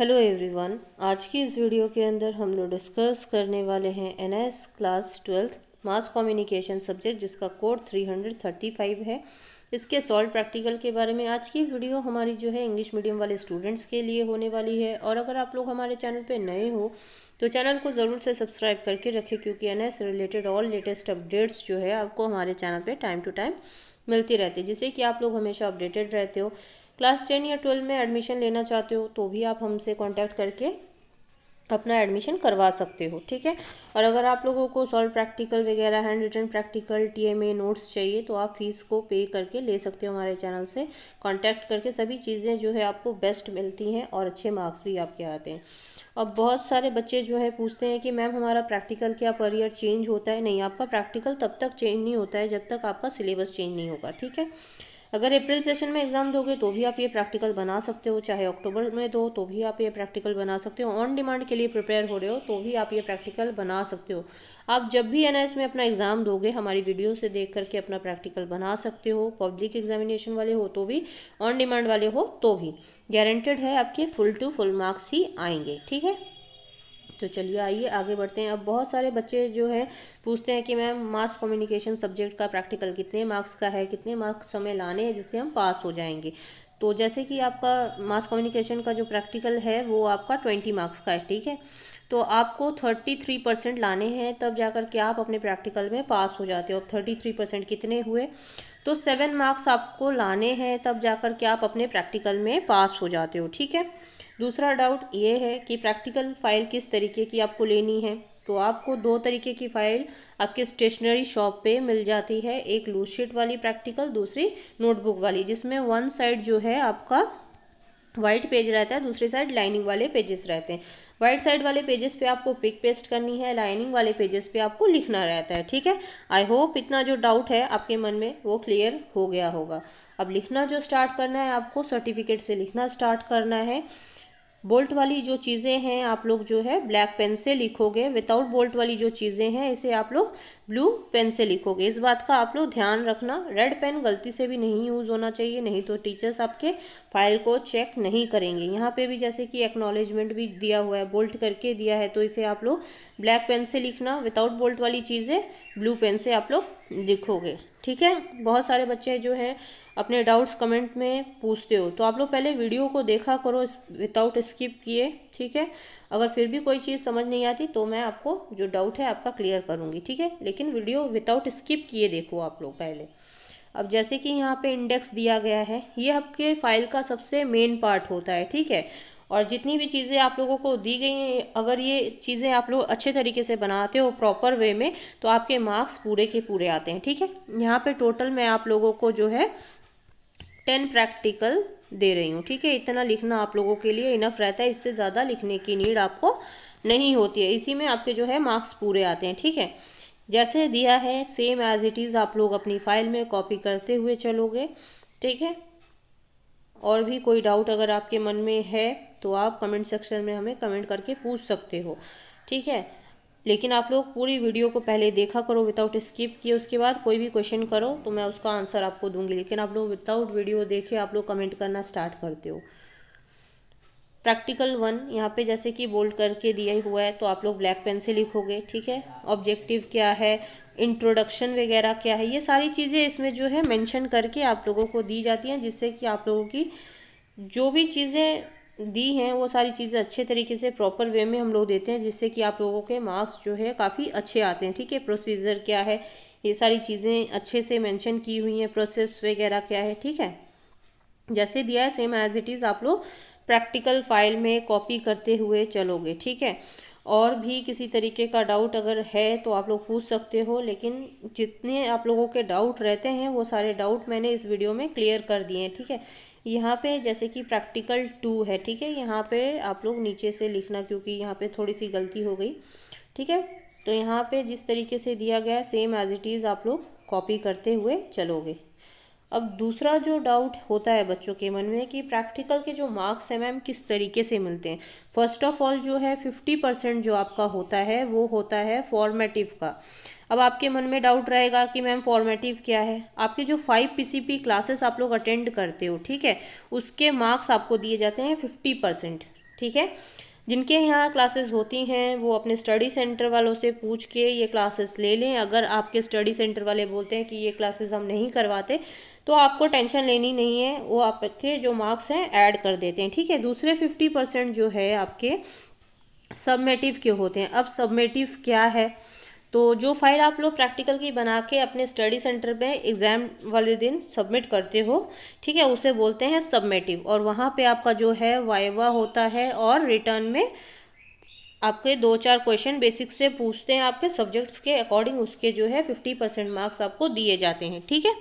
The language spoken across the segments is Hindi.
हेलो एवरीवन आज की इस वीडियो के अंदर हम लोग डिस्कस करने वाले हैं NS class twelfth mass communication subject जिसका कोड 335 है इसके सॉल्व प्रैक्टिकल के बारे में आज की वीडियो हमारी जो है इंग्लिश मीडियम वाले स्टूडेंट्स के लिए होने वाली है और अगर आप लोग हमारे चैनल पर नए हो तो चैनल को ज़रूर से सब्सक्राइब करके रखें क्योंकि N S related all latest updates जो है आपको हमारे चैनल पर टाइम टू टाइम मिलती रहती है जिससे कि आप लोग हमेशा अपडेटेड रहते हो क्लास टेन या ट्वेल्व में एडमिशन लेना चाहते हो तो भी आप हमसे कॉन्टैक्ट करके अपना एडमिशन करवा सकते हो ठीक है और अगर आप लोगों को सॉल्व प्रैक्टिकल वगैरह handwritten practical TMA notes चाहिए तो आप फीस को पे करके ले सकते हो हमारे चैनल से कांटेक्ट करके सभी चीज़ें जो है आपको बेस्ट मिलती हैं और अच्छे मार्क्स भी आपके आते हैं अब बहुत सारे बच्चे जो है पूछते हैं कि मैम हमारा प्रैक्टिकल क्या पर ईयर चेंज होता है नहीं आपका प्रैक्टिकल तब तक चेंज नहीं होता है जब तक आपका सिलेबस चेंज नहीं होगा ठीक है अगर अप्रैल सेशन में एग्जाम दोगे तो भी आप ये प्रैक्टिकल बना सकते हो चाहे अक्टूबर में दो तो भी आप ये प्रैक्टिकल बना सकते हो ऑन डिमांड के लिए प्रिपेयर हो रहे हो तो भी आप ये प्रैक्टिकल बना सकते हो आप जब भी एन में अपना एग्ज़ाम दोगे हमारी वीडियो से देख करके अपना प्रैक्टिकल बना सकते हो पब्लिक एग्जामिनेशन वाले हो तो भी ऑन डिमांड वाले हो तो भी गारंटेड है आपके फुल टू फुल मार्क्स ही आएंगे ठीक है तो चलिए आइए आगे बढ़ते हैं अब बहुत सारे बच्चे जो है पूछते हैं कि मैम मास कम्युनिकेशन सब्जेक्ट का प्रैक्टिकल कितने मार्क्स का है कितने मार्क्स हमें लाने हैं जिससे हम पास हो जाएंगे तो जैसे कि आपका मास कम्युनिकेशन का जो प्रैक्टिकल है वो आपका ट्वेंटी मार्क्स का है ठीक है तो आपको थर्टी थ्री परसेंट लाने हैं तब जाकर के आप अपने प्रैक्टिकल में पास हो जाते हो अब थर्टी थ्री परसेंट कितने हुए तो सेवन मार्क्स आपको लाने हैं तब जाकर के आप अपने प्रैक्टिकल में पास हो जाते हो ठीक है दूसरा डाउट ये है कि प्रैक्टिकल फ़ाइल किस तरीके की आपको लेनी है तो आपको दो तरीके की फ़ाइल आपके स्टेशनरी शॉप पे मिल जाती है एक लूजशीट शीट वाली प्रैक्टिकल दूसरी नोटबुक वाली जिसमें वन साइड जो है आपका वाइट पेज रहता है दूसरी साइड लाइनिंग वाले पेजेस रहते हैं वाइट साइड वाले पेजेस पे आपको पिक पेस्ट करनी है लाइनिंग वाले पेजेस पे आपको लिखना रहता है ठीक है आई होप इतना जो डाउट है आपके मन में वो क्लियर हो गया होगा अब लिखना जो स्टार्ट करना है आपको सर्टिफिकेट से लिखना स्टार्ट करना है बोल्ट वाली जो चीज़ें हैं आप लोग जो है ब्लैक पेन से लिखोगे विदाउट बोल्ट वाली जो चीज़ें हैं इसे आप लोग ब्लू पेन से लिखोगे इस बात का आप लोग ध्यान रखना रेड पेन गलती से भी नहीं यूज़ होना चाहिए नहीं तो टीचर्स आपके फाइल को चेक नहीं करेंगे यहाँ पे भी जैसे कि एक्नॉलेजमेंट भी दिया हुआ है बोल्ट करके दिया है तो इसे आप लोग ब्लैक पेन से लिखना विदाउट बोल्ट वाली चीज़ें ब्लू पेन से आप लोग लिखोगे ठीक है बहुत सारे बच्चे जो हैं अपने डाउट्स कमेंट में पूछते हो तो आप लोग पहले वीडियो को देखा करो विदाउट स्किप किए ठीक है अगर फिर भी कोई चीज़ समझ नहीं आती तो मैं आपको जो डाउट है आपका क्लियर करूँगी ठीक है लेकिन वीडियो विदाउट स्किप किए देखो आप लोग पहले अब जैसे कि यहाँ पे इंडेक्स दिया गया है ये आपके फाइल का सबसे मेन पार्ट होता है ठीक है और जितनी भी चीज़ें आप लोगों को दी गई हैं अगर ये चीज़ें आप लोग अच्छे तरीके से बनाते हो प्रॉपर वे में तो आपके मार्क्स पूरे के पूरे आते हैं ठीक है यहाँ पे टोटल मैं आप लोगों को जो है टेन प्रैक्टिकल दे रही हूँ ठीक है इतना लिखना आप लोगों के लिए इनफ रहता है इससे ज़्यादा लिखने की नीड आपको नहीं होती है इसी में आपके जो है मार्क्स पूरे आते हैं ठीक है जैसे दिया है सेम एज इट इज़ आप लोग अपनी फाइल में कॉपी करते हुए चलोगे ठीक है और भी कोई डाउट अगर आपके मन में है तो आप कमेंट सेक्शन में हमें कमेंट करके पूछ सकते हो ठीक है लेकिन आप लोग पूरी वीडियो को पहले देखा करो विदाउट स्किप किए उसके बाद कोई भी क्वेश्चन करो तो मैं उसका आंसर आपको दूंगी लेकिन आप लोग विदाउट वीडियो देखे आप लोग कमेंट करना स्टार्ट करते हो प्रैक्टिकल वन यहाँ पे जैसे कि बोल्ड करके दिया हुआ है तो आप लोग ब्लैक पेन से लिखोगे ठीक है ऑब्जेक्टिव क्या है इंट्रोडक्शन वगैरह क्या है ये सारी चीज़ें इसमें जो है मेंशन करके आप लोगों को दी जाती हैं जिससे कि आप लोगों की जो भी चीज़ें दी हैं वो सारी चीज़ें अच्छे तरीके से प्रॉपर वे में हम लोग देते हैं जिससे कि आप लोगों के मार्क्स जो है काफ़ी अच्छे आते हैं ठीक है प्रोसीजर क्या है ये सारी चीज़ें अच्छे से मेंशन की हुई हैं प्रोसेस वगैरह क्या है ठीक है जैसे दिया है सेम एज इट इज़ आप लोग प्रैक्टिकल फाइल में कॉपी करते हुए चलोगे ठीक है और भी किसी तरीके का डाउट अगर है तो आप लोग पूछ सकते हो लेकिन जितने आप लोगों के डाउट रहते हैं वो सारे डाउट मैंने इस वीडियो में क्लियर कर दिए हैं ठीक है यहाँ पे जैसे कि प्रैक्टिकल टू है ठीक है यहाँ पे आप लोग नीचे से लिखना क्योंकि यहाँ पे थोड़ी सी गलती हो गई ठीक है तो यहाँ पे जिस तरीके से दिया गया सेम एज इट इज़ आप लोग कॉपी करते हुए चलोगे अब दूसरा जो डाउट होता है बच्चों के मन में कि प्रैक्टिकल के जो मार्क्स हैं मैम किस तरीके से मिलते हैं फर्स्ट ऑफ ऑल जो है फिफ्टी परसेंट जो आपका होता है वो होता है फॉर्मेटिव का अब आपके मन में डाउट रहेगा कि मैम फॉर्मेटिव क्या है आपके जो फाइव पीसीपी क्लासेस आप लोग अटेंड करते हो ठीक है उसके मार्क्स आपको दिए जाते हैं फिफ्टी परसेंट ठीक है जिनके यहाँ क्लासेस होती हैं वो अपने स्टडी सेंटर वालों से पूछ के ये क्लासेस ले लें अगर आपके स्टडी सेंटर वाले बोलते हैं कि ये क्लासेस हम नहीं करवाते तो आपको टेंशन लेनी नहीं है वो आपके जो मार्क्स हैं ऐड कर देते हैं ठीक है दूसरे फिफ्टी परसेंट जो है आपके सबमेटिव के होते हैं अब सबमेटिव क्या है तो जो फाइल आप लोग प्रैक्टिकल की बना के अपने स्टडी सेंटर में एग्ज़ाम वाले दिन सबमिट करते हो ठीक है उसे बोलते हैं सबमेटिव और वहाँ पे आपका जो है वाइवा होता है और रिटर्न में आपके दो चार क्वेश्चन बेसिक से पूछते हैं आपके सब्जेक्ट्स के अकॉर्डिंग उसके जो है फिफ्टी परसेंट मार्क्स आपको दिए जाते हैं ठीक है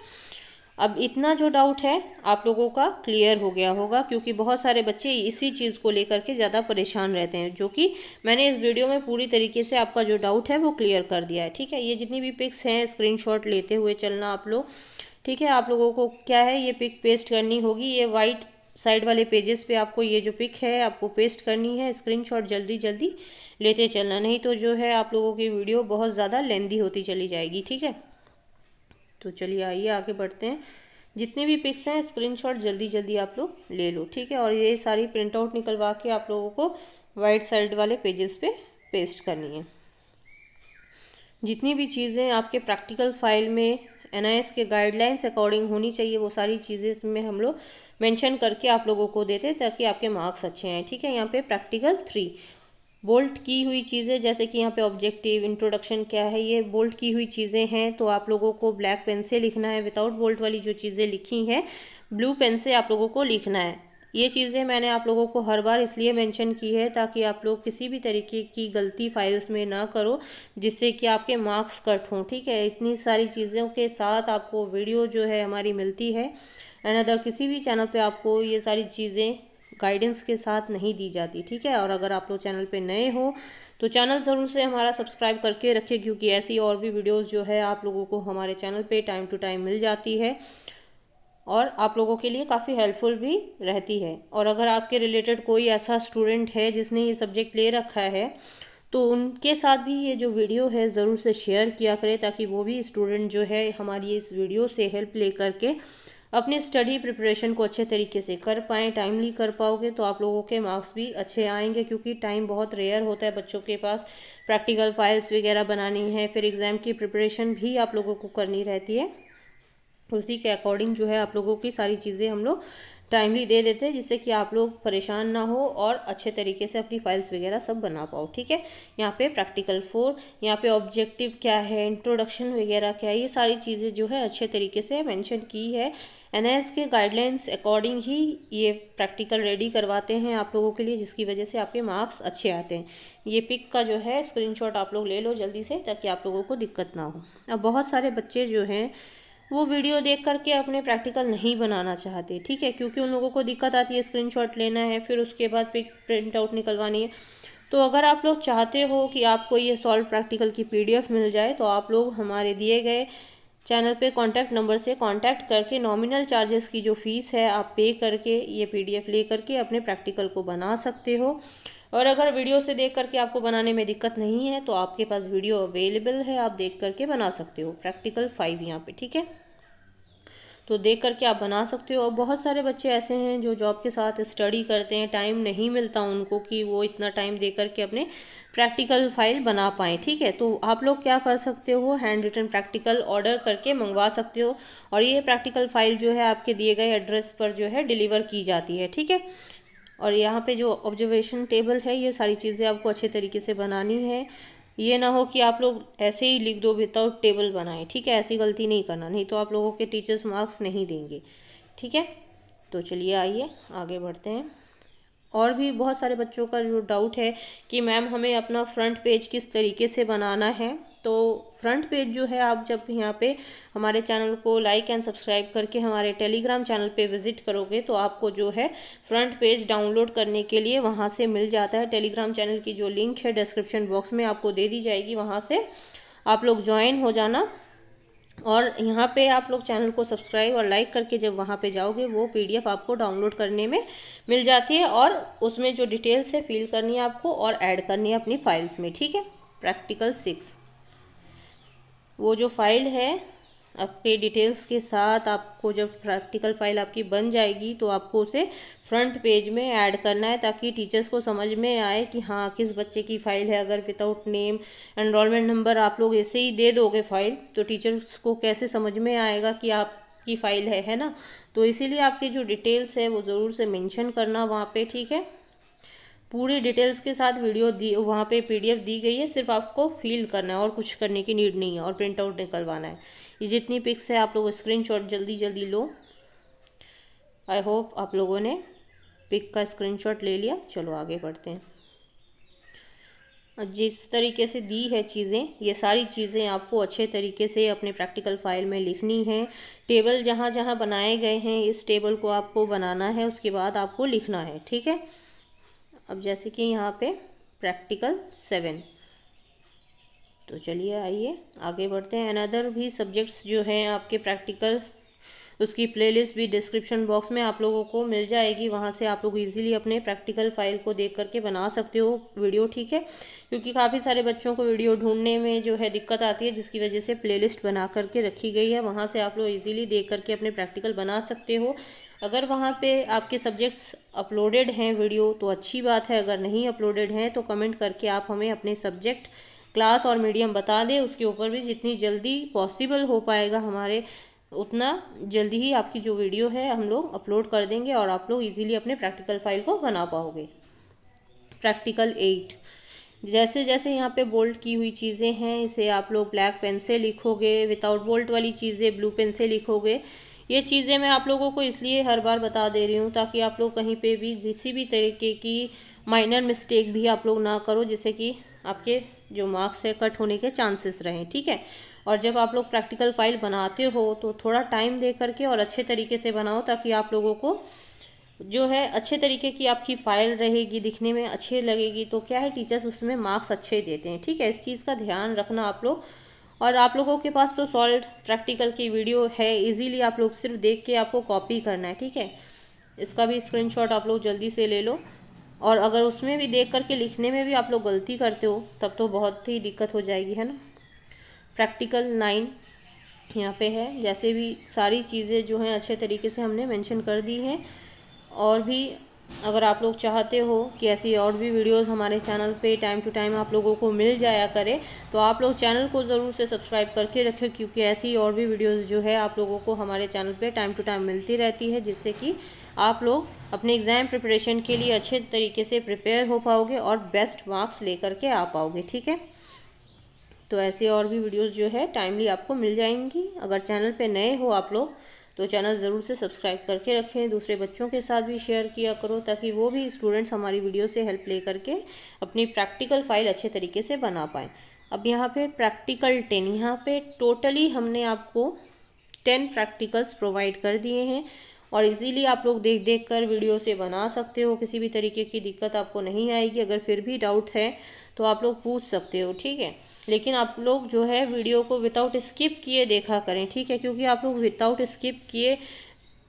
अब इतना जो डाउट है आप लोगों का क्लियर हो गया होगा क्योंकि बहुत सारे बच्चे इसी चीज़ को लेकर के ज़्यादा परेशान रहते हैं जो कि मैंने इस वीडियो में पूरी तरीके से आपका जो डाउट है वो क्लियर कर दिया है ठीक है ये जितनी भी पिक्स हैं स्क्रीन लेते हुए चलना आप लोग ठीक है आप लोगों को क्या है ये पिक पेस्ट करनी होगी ये वाइट साइड वाले पेजेस पे आपको ये जो पिक है आपको पेस्ट करनी है स्क्रीनशॉट जल्दी जल्दी लेते चलना नहीं तो जो है आप लोगों की वीडियो बहुत ज़्यादा लेंदी होती चली जाएगी ठीक है तो चलिए आइए आगे बढ़ते हैं जितने भी पिक्स हैं स्क्रीनशॉट जल्दी जल्दी आप लोग ले लो ठीक है और ये सारी प्रिंट आउट निकलवा के आप लोगों को वाइट साइड वाले पेजेस पे पेस्ट करनी है जितनी भी चीज़ें आपके प्रैक्टिकल फाइल में एन के गाइडलाइंस अकॉर्डिंग होनी चाहिए वो सारी चीज़ें इसमें हम लोग मेंशन करके आप लोगों को देते हैं ताकि आपके मार्क्स अच्छे हैं ठीक है यहाँ पे प्रैक्टिकल थ्री बोल्ट की हुई चीज़ें जैसे कि यहाँ पे ऑब्जेक्टिव इंट्रोडक्शन क्या है ये बोल्ट की हुई चीज़ें हैं तो आप लोगों को ब्लैक पेन से लिखना है विदाउट बोल्ट वाली जो चीज़ें लिखी हैं ब्लू पेन से आप लोगों को लिखना है ये चीज़ें मैंने आप लोगों को हर बार इसलिए मेंशन की है ताकि आप लोग किसी भी तरीके की गलती फाइल्स में ना करो जिससे कि आपके मार्क्स कट हों ठीक है इतनी सारी चीज़ों के साथ आपको वीडियो जो है हमारी मिलती है एंड अदर किसी भी चैनल पे आपको ये सारी चीज़ें गाइडेंस के साथ नहीं दी जाती ठीक है और अगर आप लोग चैनल पे नए हो तो चैनल ज़रूर से हमारा सब्सक्राइब करके रखिए क्योंकि ऐसी और भी वीडियोस जो है आप लोगों को हमारे चैनल पे टाइम टू टाइम मिल जाती है और आप लोगों के लिए काफ़ी हेल्पफुल भी रहती है और अगर आपके रिलेटेड कोई ऐसा स्टूडेंट है जिसने ये सब्जेक्ट ले रखा है तो उनके साथ भी ये जो वीडियो है ज़रूर से शेयर किया करें ताकि वो भी स्टूडेंट जो है हमारी इस वीडियो से हेल्प ले करके अपने स्टडी प्रिपरेशन को अच्छे तरीके से कर पाएँ टाइमली कर पाओगे तो आप लोगों के मार्क्स भी अच्छे आएंगे क्योंकि टाइम बहुत रेयर होता है बच्चों के पास प्रैक्टिकल फाइल्स वगैरह बनानी है फिर एग्ज़ाम की प्रिपरेशन भी आप लोगों को करनी रहती है उसी के अकॉर्डिंग जो है आप लोगों की सारी चीज़ें हम लोग टाइमली दे देते हैं जिससे कि आप लोग परेशान ना हो और अच्छे तरीके से अपनी फाइल्स वगैरह सब बना पाओ ठीक है यहाँ पे प्रैक्टिकल फोर यहाँ पे ऑब्जेक्टिव क्या है इंट्रोडक्शन वगैरह क्या है ये सारी चीज़ें जो है अच्छे तरीके से मेंशन की है एन के गाइडलाइंस अकॉर्डिंग ही ये प्रैक्टिकल रेडी करवाते हैं आप लोगों के लिए जिसकी वजह से आपके मार्क्स अच्छे आते हैं ये पिक का जो है स्क्रीन आप लोग ले लो जल्दी से ताकि आप लोगों को दिक्कत ना हो अब बहुत सारे बच्चे जो हैं वो वीडियो देख करके अपने प्रैक्टिकल नहीं बनाना चाहते ठीक है क्योंकि उन लोगों को दिक्कत आती है स्क्रीनशॉट लेना है फिर उसके बाद पिक प्रिंट आउट निकलवानी है तो अगर आप लोग चाहते हो कि आपको ये सॉल्व प्रैक्टिकल की पीडीएफ मिल जाए तो आप लोग हमारे दिए गए चैनल पे कांटेक्ट नंबर से कांटेक्ट करके नॉमिनल चार्जेस की जो फ़ीस है आप पे करके ये पीडीएफ ले करके अपने प्रैक्टिकल को बना सकते हो और अगर वीडियो से देख करके आपको बनाने में दिक्कत नहीं है तो आपके पास वीडियो अवेलेबल है आप देख करके बना सकते हो प्रैक्टिकल फाइव यहाँ पे ठीक है तो देख करके आप बना सकते हो और बहुत सारे बच्चे ऐसे हैं जो जॉब के साथ स्टडी करते हैं टाइम नहीं मिलता उनको कि वो इतना टाइम दे करके अपने प्रैक्टिकल फाइल बना पाएँ ठीक है तो आप लोग क्या कर सकते हो हैंड रिटन प्रैक्टिकल ऑर्डर करके मंगवा सकते हो और ये प्रैक्टिकल फ़ाइल जो है आपके दिए गए एड्रेस पर जो है डिलीवर की जाती है ठीक है और यहाँ पे जो ऑब्जर्वेशन टेबल है ये सारी चीज़ें आपको अच्छे तरीके से बनानी है ये ना हो कि आप लोग ऐसे ही लिख दो विदाउट टेबल बनाएं ठीक है ऐसी गलती नहीं करना नहीं तो आप लोगों के टीचर्स मार्क्स नहीं देंगे ठीक है तो चलिए आइए आगे बढ़ते हैं और भी बहुत सारे बच्चों का जो डाउट है कि मैम हमें अपना फ्रंट पेज किस तरीके से बनाना है तो फ्रंट पेज जो है आप जब यहाँ पे हमारे चैनल को लाइक एंड सब्सक्राइब करके हमारे टेलीग्राम चैनल पे विज़िट करोगे तो आपको जो है फ्रंट पेज डाउनलोड करने के लिए वहाँ से मिल जाता है टेलीग्राम चैनल की जो लिंक है डिस्क्रिप्शन बॉक्स में आपको दे दी जाएगी वहाँ से आप लोग ज्वाइन हो जाना और यहाँ पे आप लोग चैनल को सब्सक्राइब और लाइक करके जब वहाँ पे जाओगे वो पीडीएफ आपको डाउनलोड करने में मिल जाती है और उसमें जो डिटेल्स है फिल करनी है आपको और ऐड करनी है अपनी फाइल्स में ठीक है प्रैक्टिकल सिक्स वो जो फ़ाइल है आपके डिटेल्स के साथ आपको जब प्रैक्टिकल फ़ाइल आपकी बन जाएगी तो आपको उसे फ्रंट पेज में ऐड करना है ताकि टीचर्स को समझ में आए कि हाँ किस बच्चे की फ़ाइल है अगर विदाउट नेम एनरोलमेंट नंबर आप लोग ऐसे ही दे दोगे फ़ाइल तो टीचर्स को कैसे समझ में आएगा कि आप की फ़ाइल है है ना तो इसीलिए आपकी जो डिटेल्स है वो ज़रूर से मेंशन करना वहाँ पे ठीक है पूरी डिटेल्स के साथ वीडियो दी वहाँ पे पीडीएफ दी गई है सिर्फ आपको फील करना है और कुछ करने की नीड नहीं है और प्रिंट आउट निकलवाना है ये जितनी पिक्स है आप लोग स्क्रीनशॉट जल्दी जल्दी लो आई होप आप लोगों ने पिक का स्क्रीनशॉट ले लिया चलो आगे बढ़ते हैं जिस तरीके से दी है चीज़ें ये सारी चीज़ें आपको अच्छे तरीके से अपने प्रैक्टिकल फाइल में लिखनी है टेबल जहाँ जहाँ बनाए गए हैं इस टेबल को आपको बनाना है उसके बाद आपको लिखना है ठीक है अब जैसे कि यहाँ पे प्रैक्टिकल सेवन तो चलिए आइए आगे बढ़ते हैं अनदर भी सब्जेक्ट्स जो हैं आपके प्रैक्टिकल उसकी प्लेलिस्ट भी डिस्क्रिप्शन बॉक्स में आप लोगों को मिल जाएगी वहाँ से आप लोग ईजिली अपने प्रैक्टिकल फाइल को देख करके बना सकते हो वीडियो ठीक है क्योंकि काफ़ी सारे बच्चों को वीडियो ढूंढने में जो है दिक्कत आती है जिसकी वजह से प्लेलिस्ट बना करके रखी गई है वहाँ से आप लोग ईजिली देख करके अपने प्रैक्टिकल बना सकते हो अगर वहाँ पे आपके सब्जेक्ट्स अपलोडेड हैं वीडियो तो अच्छी बात है अगर नहीं अपलोडेड हैं तो कमेंट करके आप हमें अपने सब्जेक्ट क्लास और मीडियम बता दें उसके ऊपर भी जितनी जल्दी पॉसिबल हो पाएगा हमारे उतना जल्दी ही आपकी जो वीडियो है हम लोग अपलोड कर देंगे और आप लोग इजीली अपने प्रैक्टिकल फाइल को बना पाओगे प्रैक्टिकल एट जैसे जैसे यहाँ पे बोल्ड की हुई चीज़ें हैं इसे आप लोग ब्लैक पेन से लिखोगे विदाउट बोल्ट वाली चीज़ें ब्लू पेन से लिखोगे ये चीज़ें मैं आप लोगों को इसलिए हर बार बता दे रही हूँ ताकि आप लोग कहीं पर भी किसी भी तरीके की माइनर मिस्टेक भी आप लोग ना करो जिससे कि आपके जो मार्क्स है कट होने के चांसेस रहें ठीक है और जब आप लोग प्रैक्टिकल फाइल बनाते हो तो थोड़ा टाइम दे करके और अच्छे तरीके से बनाओ ताकि आप लोगों को जो है अच्छे तरीके की आपकी फ़ाइल रहेगी दिखने में अच्छे लगेगी तो क्या है टीचर्स उसमें मार्क्स अच्छे देते हैं ठीक है इस चीज़ का ध्यान रखना आप लोग और आप लोगों के पास तो सॉल्व प्रैक्टिकल की वीडियो है इजीली आप लोग सिर्फ देख के आपको कॉपी करना है ठीक है इसका भी स्क्रीनशॉट आप लोग जल्दी से ले लो और अगर उसमें भी देख करके लिखने में भी आप लोग गलती करते हो तब तो बहुत ही दिक्कत हो जाएगी है ना प्रैक्टिकल नाइन यहाँ पे है जैसे भी सारी चीज़ें जो हैं अच्छे तरीके से हमने मेंशन कर दी हैं और भी अगर आप लोग चाहते हो कि ऐसी और भी वीडियोस हमारे चैनल पे टाइम टू टाइम आप लोगों को मिल जाया करे तो आप लोग चैनल को ज़रूर से सब्सक्राइब करके रखें क्योंकि ऐसी और भी वीडियोस जो है आप लोगों को हमारे चैनल पे टाइम टू टाइम मिलती रहती है जिससे कि आप लोग अपने एग्ज़ाम प्रिपरेशन के लिए अच्छे तरीके से प्रिपेयर हो पाओगे और बेस्ट मार्क्स ले करके आ पाओगे ठीक है तो ऐसे और भी वीडियोस जो है टाइमली आपको मिल जाएंगी अगर चैनल पे नए हो आप लोग तो चैनल ज़रूर से सब्सक्राइब करके रखें दूसरे बच्चों के साथ भी शेयर किया करो ताकि वो भी स्टूडेंट्स हमारी वीडियो से हेल्प ले करके अपनी प्रैक्टिकल फाइल अच्छे तरीके से बना पाएँ अब यहाँ पे प्रैक्टिकल टेन यहाँ पे टोटली हमने आपको टेन प्रैक्टिकल्स प्रोवाइड कर दिए हैं और इजीली आप लोग देख देख कर वीडियो से बना सकते हो किसी भी तरीके की दिक्कत आपको नहीं आएगी अगर फिर भी डाउट है तो आप लोग पूछ सकते हो ठीक है लेकिन आप लोग जो है वीडियो को विदाउट स्किप किए देखा करें ठीक है क्योंकि आप लोग विदाउट स्किप किए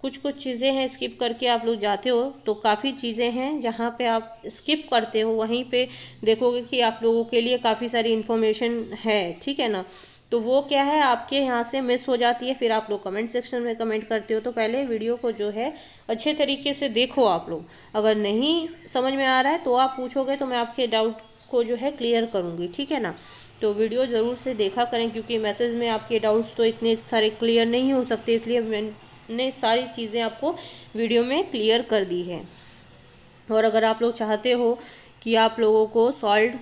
कुछ कुछ चीज़ें हैं स्किप करके आप लोग जाते हो तो काफ़ी चीज़ें हैं जहाँ पे आप स्किप करते हो वहीं पे देखोगे कि आप लोगों के लिए काफ़ी सारी इन्फॉर्मेशन है ठीक है ना तो वो क्या है आपके यहाँ से मिस हो जाती है फिर आप लोग कमेंट सेक्शन में कमेंट करते हो तो पहले वीडियो को जो है अच्छे तरीके से देखो आप लोग अगर नहीं समझ में आ रहा है तो आप पूछोगे तो मैं आपके डाउट को जो है क्लियर करूँगी ठीक है ना तो वीडियो ज़रूर से देखा करें क्योंकि मैसेज में आपके डाउट्स तो इतने सारे क्लियर नहीं हो सकते इसलिए मैंने सारी चीज़ें आपको वीडियो में क्लियर कर दी है और अगर आप लोग चाहते हो कि आप लोगों को solve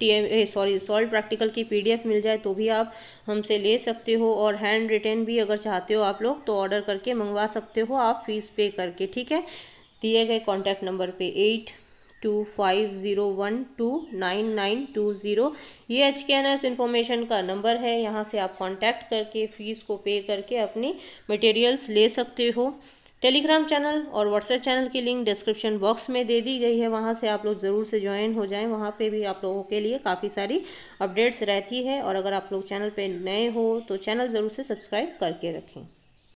T M sorry solve practical की पीडीएफ मिल जाए तो भी आप हमसे ले सकते हो और हैंड रिटर्न भी अगर चाहते हो आप लोग तो ऑर्डर करके मंगवा सकते हो आप फीस पे करके ठीक है दिए गए कॉन्टैक्ट नंबर पे eight two five zero one two nine nine two zero ये H K N S information का नंबर है यहाँ से आप कांटेक्ट करके फ़ीस को पे करके अपनी मटेरियल्स ले सकते हो टेलीग्राम चैनल और व्हाट्सएप चैनल की लिंक डिस्क्रिप्शन बॉक्स में दे दी गई है वहाँ से आप लोग ज़रूर से ज्वाइन हो जाएं वहाँ पे भी आप लोगों के लिए काफ़ी सारी अपडेट्स रहती है और अगर आप लोग चैनल पे नए हो तो चैनल ज़रूर से सब्सक्राइब करके रखें